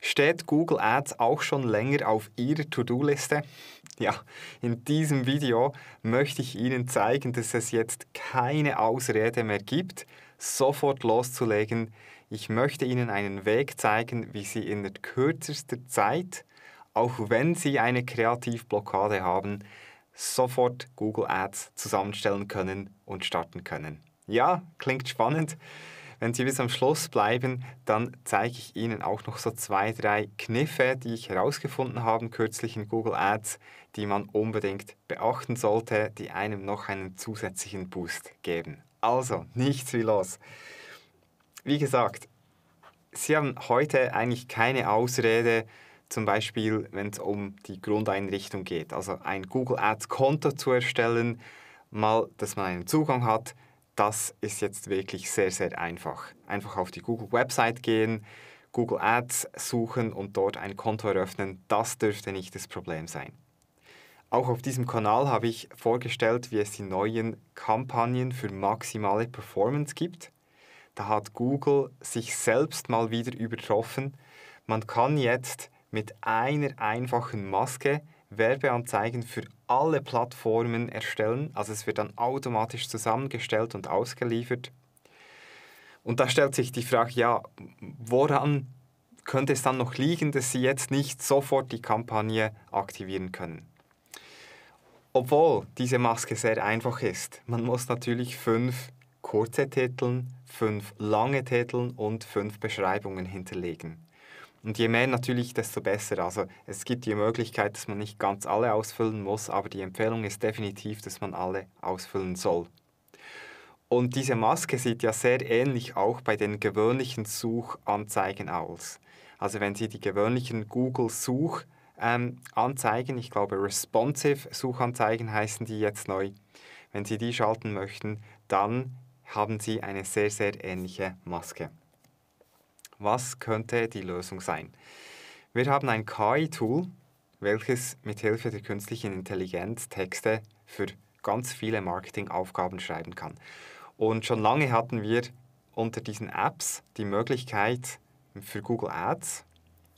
steht Google Ads auch schon länger auf Ihrer To-Do-Liste? Ja, in diesem Video möchte ich Ihnen zeigen, dass es jetzt keine Ausrede mehr gibt, sofort loszulegen. Ich möchte Ihnen einen Weg zeigen, wie Sie in der kürzesten Zeit, auch wenn Sie eine Kreativblockade haben, sofort Google Ads zusammenstellen können und starten können. Ja, klingt spannend. Wenn Sie bis am Schluss bleiben, dann zeige ich Ihnen auch noch so zwei, drei Kniffe, die ich herausgefunden habe kürzlich in Google Ads, die man unbedingt beachten sollte, die einem noch einen zusätzlichen Boost geben. Also, nichts wie los. Wie gesagt, Sie haben heute eigentlich keine Ausrede, zum Beispiel, wenn es um die Grundeinrichtung geht, also ein Google Ads Konto zu erstellen, mal, dass man einen Zugang hat, das ist jetzt wirklich sehr, sehr einfach. Einfach auf die Google-Website gehen, Google Ads suchen und dort ein Konto eröffnen, das dürfte nicht das Problem sein. Auch auf diesem Kanal habe ich vorgestellt, wie es die neuen Kampagnen für maximale Performance gibt. Da hat Google sich selbst mal wieder übertroffen. Man kann jetzt mit einer einfachen Maske Werbeanzeigen für alle Plattformen erstellen. Also es wird dann automatisch zusammengestellt und ausgeliefert. Und da stellt sich die Frage, ja, woran könnte es dann noch liegen, dass Sie jetzt nicht sofort die Kampagne aktivieren können? Obwohl diese Maske sehr einfach ist. Man muss natürlich fünf kurze Titel, fünf lange Titel und fünf Beschreibungen hinterlegen. Und je mehr natürlich, desto besser. Also es gibt die Möglichkeit, dass man nicht ganz alle ausfüllen muss, aber die Empfehlung ist definitiv, dass man alle ausfüllen soll. Und diese Maske sieht ja sehr ähnlich auch bei den gewöhnlichen Suchanzeigen aus. Also wenn Sie die gewöhnlichen Google-Suchanzeigen, ähm, ich glaube responsive Suchanzeigen heißen die jetzt neu, wenn Sie die schalten möchten, dann haben Sie eine sehr, sehr ähnliche Maske. Was könnte die Lösung sein? Wir haben ein KI-Tool, welches mit Hilfe der künstlichen Intelligenz Texte für ganz viele Marketingaufgaben schreiben kann. Und schon lange hatten wir unter diesen Apps die Möglichkeit, für Google Ads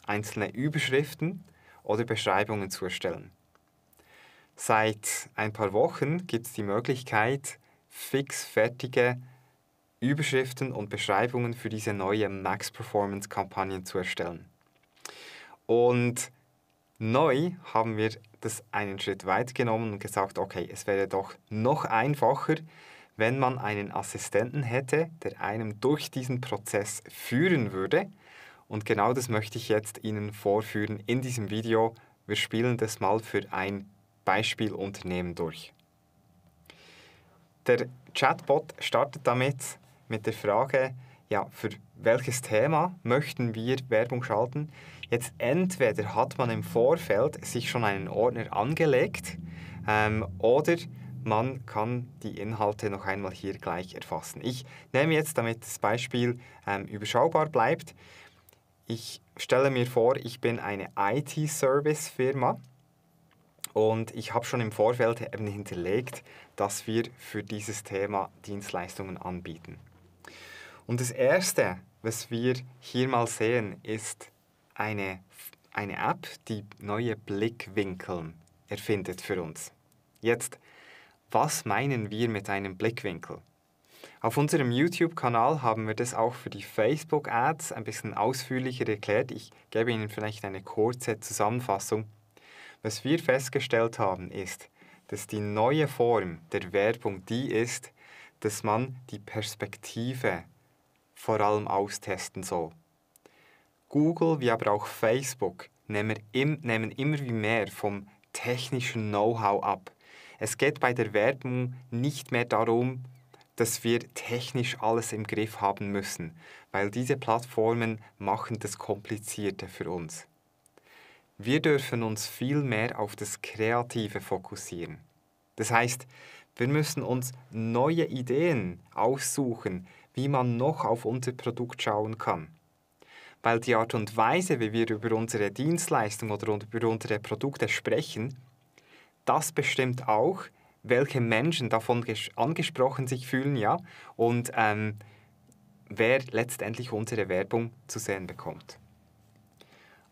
einzelne Überschriften oder Beschreibungen zu erstellen. Seit ein paar Wochen gibt es die Möglichkeit, fix fertige Überschriften und Beschreibungen für diese neue Max Performance Kampagne zu erstellen. Und neu haben wir das einen Schritt weit genommen und gesagt, okay, es wäre doch noch einfacher, wenn man einen Assistenten hätte, der einem durch diesen Prozess führen würde. Und genau das möchte ich jetzt Ihnen vorführen in diesem Video. Wir spielen das mal für ein Beispielunternehmen durch. Der Chatbot startet damit, mit der Frage, ja, für welches Thema möchten wir Werbung schalten? Jetzt entweder hat man im Vorfeld sich schon einen Ordner angelegt ähm, oder man kann die Inhalte noch einmal hier gleich erfassen. Ich nehme jetzt, damit das Beispiel ähm, überschaubar bleibt, ich stelle mir vor, ich bin eine IT-Service-Firma und ich habe schon im Vorfeld eben hinterlegt, dass wir für dieses Thema Dienstleistungen anbieten. Und das Erste, was wir hier mal sehen, ist eine, eine App, die neue Blickwinkel erfindet für uns. Jetzt, was meinen wir mit einem Blickwinkel? Auf unserem YouTube-Kanal haben wir das auch für die Facebook-Ads ein bisschen ausführlicher erklärt. Ich gebe Ihnen vielleicht eine kurze Zusammenfassung. Was wir festgestellt haben, ist, dass die neue Form der Werbung die ist, dass man die Perspektive vor allem austesten soll. Google wie aber auch Facebook nehmen, immer wie mehr vom technischen Know-how ab. Es geht bei der Werbung nicht mehr darum, dass wir technisch alles im Griff haben müssen, weil diese Plattformen machen das Komplizierte für uns. Wir dürfen uns viel mehr auf das Kreative fokussieren. Das heißt, wir müssen uns neue Ideen aussuchen, wie man noch auf unser Produkt schauen kann. Weil die Art und Weise, wie wir über unsere Dienstleistung oder über unsere Produkte sprechen, das bestimmt auch, welche Menschen davon angesprochen sich fühlen, ja, und ähm, wer letztendlich unsere Werbung zu sehen bekommt.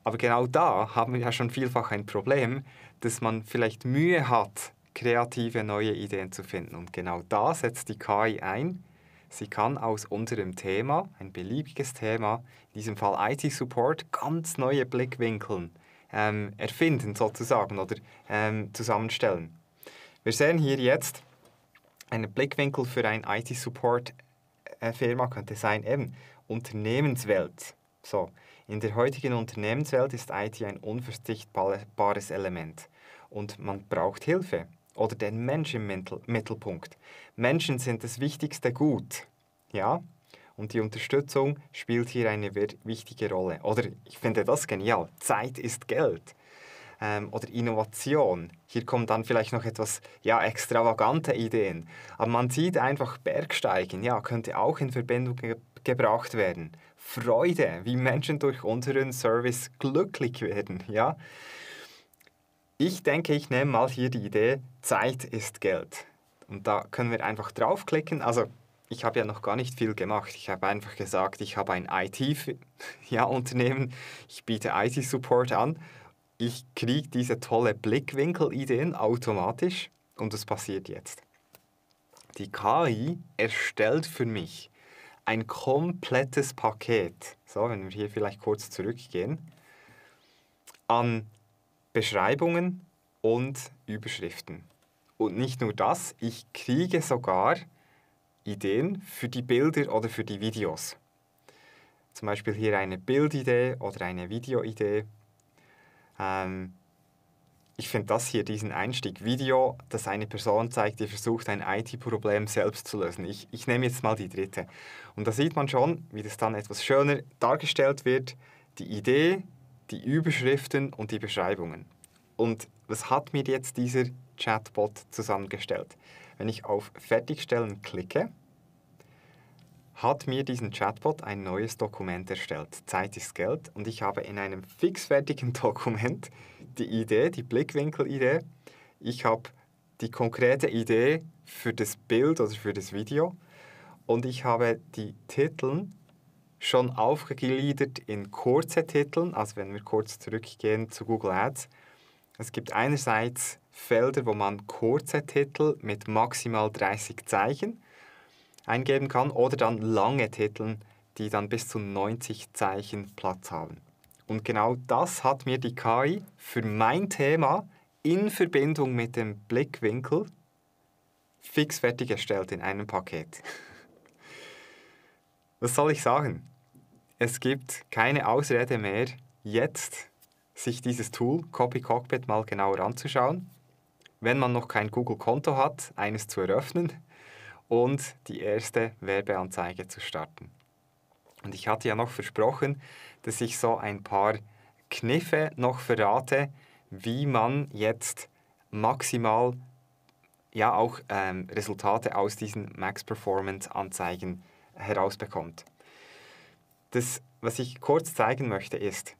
Aber genau da haben wir ja schon vielfach ein Problem, dass man vielleicht Mühe hat, kreative neue Ideen zu finden. Und genau da setzt die KI ein, Sie kann aus unserem Thema, ein beliebiges Thema, in diesem Fall IT-Support, ganz neue Blickwinkel ähm, erfinden sozusagen oder ähm, zusammenstellen. Wir sehen hier jetzt einen Blickwinkel für ein IT-Support-Firma äh, könnte sein eben Unternehmenswelt. So, in der heutigen Unternehmenswelt ist IT ein unverzichtbares Element und man braucht Hilfe oder den Mensch im Mittelpunkt. Menschen sind das wichtigste Gut. Ja? Und die Unterstützung spielt hier eine wichtige Rolle. Oder ich finde das genial. Zeit ist Geld. Ähm, oder Innovation. Hier kommen dann vielleicht noch etwas ja, extravagante Ideen. Aber man sieht einfach, Bergsteigen ja, könnte auch in Verbindung ge gebracht werden. Freude, wie Menschen durch unseren Service glücklich werden. Ja? Ich denke, ich nehme mal hier die Idee, Zeit ist Geld. Und da können wir einfach draufklicken. Also ich habe ja noch gar nicht viel gemacht. Ich habe einfach gesagt, ich habe ein IT-Unternehmen, ich biete IT-Support an. Ich kriege diese tolle Blickwinkelideen automatisch und es passiert jetzt. Die KI erstellt für mich ein komplettes Paket, so wenn wir hier vielleicht kurz zurückgehen, an Beschreibungen und Überschriften. Und nicht nur das, ich kriege sogar Ideen für die Bilder oder für die Videos. Zum Beispiel hier eine Bildidee oder eine Videoidee. Ähm, ich finde das hier, diesen Einstieg, Video, das eine Person zeigt, die versucht, ein IT-Problem selbst zu lösen. Ich, ich nehme jetzt mal die dritte. Und da sieht man schon, wie das dann etwas schöner dargestellt wird. Die Idee, die Überschriften und die Beschreibungen. Und was hat mir jetzt dieser Chatbot zusammengestellt? Wenn ich auf Fertigstellen klicke, hat mir diesen Chatbot ein neues Dokument erstellt. Zeit ist Geld. Und ich habe in einem fixfertigen Dokument die Idee, die Blickwinkelidee. Ich habe die konkrete Idee für das Bild oder für das Video. Und ich habe die Titel schon aufgegliedert in kurze Titeln, also wenn wir kurz zurückgehen zu Google Ads. Es gibt einerseits Felder, wo man kurze Titel mit maximal 30 Zeichen eingeben kann oder dann lange Titel, die dann bis zu 90 Zeichen Platz haben. Und genau das hat mir die KI für mein Thema in Verbindung mit dem Blickwinkel fix fertiggestellt in einem Paket was soll ich sagen? Es gibt keine Ausrede mehr, jetzt sich dieses Tool Copy Cockpit mal genauer anzuschauen, wenn man noch kein Google-Konto hat, eines zu eröffnen und die erste Werbeanzeige zu starten. Und ich hatte ja noch versprochen, dass ich so ein paar Kniffe noch verrate, wie man jetzt maximal ja auch ähm, Resultate aus diesen Max Performance Anzeigen herausbekommt. Das, was ich kurz zeigen möchte, ist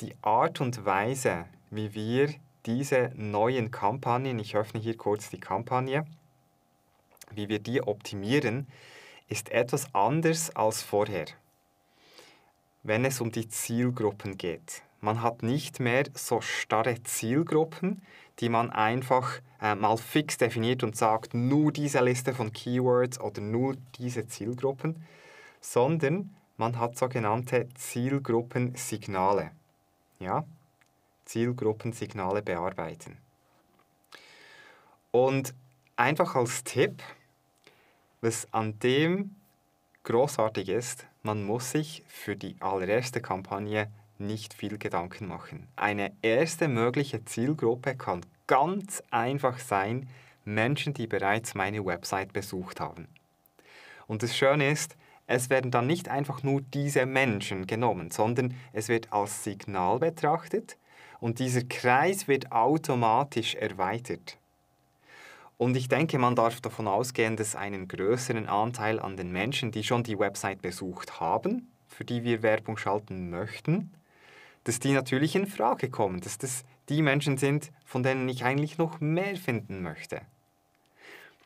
die Art und Weise, wie wir diese neuen Kampagnen, ich öffne hier kurz die Kampagne, wie wir die optimieren, ist etwas anders als vorher, wenn es um die Zielgruppen geht. Man hat nicht mehr so starre Zielgruppen, die man einfach äh, mal fix definiert und sagt, nur diese Liste von Keywords oder nur diese Zielgruppen, sondern man hat sogenannte Zielgruppensignale. Ja? Zielgruppensignale bearbeiten. Und einfach als Tipp, was an dem großartig ist, man muss sich für die allererste Kampagne nicht viel Gedanken machen. Eine erste mögliche Zielgruppe kann ganz einfach sein, Menschen, die bereits meine Website besucht haben. Und das Schöne ist, es werden dann nicht einfach nur diese Menschen genommen, sondern es wird als Signal betrachtet und dieser Kreis wird automatisch erweitert. Und ich denke, man darf davon ausgehen, dass einen größeren Anteil an den Menschen, die schon die Website besucht haben, für die wir Werbung schalten möchten, dass die natürlich in Frage kommen, dass das die Menschen sind, von denen ich eigentlich noch mehr finden möchte.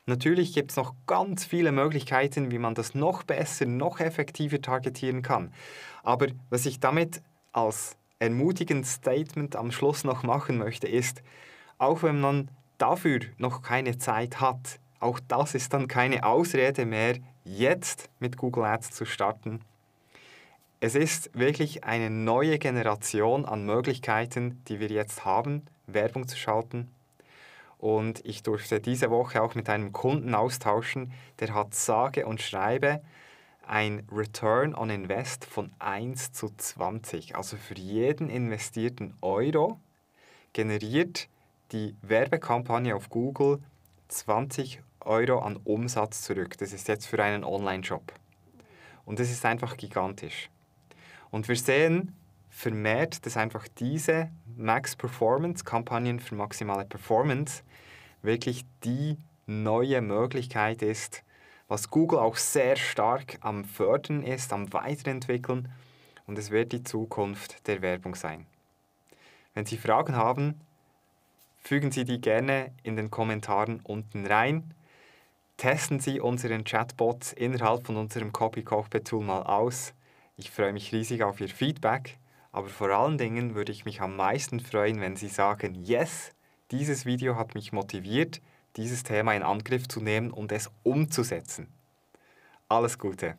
Natürlich gibt es noch ganz viele Möglichkeiten, wie man das noch besser, noch effektiver targetieren kann. Aber was ich damit als ermutigendes Statement am Schluss noch machen möchte, ist, auch wenn man dafür noch keine Zeit hat, auch das ist dann keine Ausrede mehr, jetzt mit Google Ads zu starten es ist wirklich eine neue Generation an Möglichkeiten, die wir jetzt haben, Werbung zu schalten. Und ich durfte diese Woche auch mit einem Kunden austauschen, der hat sage und schreibe ein Return on Invest von 1 zu 20. Also für jeden investierten Euro generiert die Werbekampagne auf Google 20 Euro an Umsatz zurück. Das ist jetzt für einen Online-Shop. Und das ist einfach gigantisch. Und wir sehen vermehrt, dass einfach diese Max Performance-Kampagnen für maximale Performance wirklich die neue Möglichkeit ist, was Google auch sehr stark am Fördern ist, am Weiterentwickeln und es wird die Zukunft der Werbung sein. Wenn Sie Fragen haben, fügen Sie die gerne in den Kommentaren unten rein. Testen Sie unseren Chatbot innerhalb von unserem Copy-Cockpit-Tool mal aus ich freue mich riesig auf Ihr Feedback, aber vor allen Dingen würde ich mich am meisten freuen, wenn Sie sagen, yes, dieses Video hat mich motiviert, dieses Thema in Angriff zu nehmen und es umzusetzen. Alles Gute!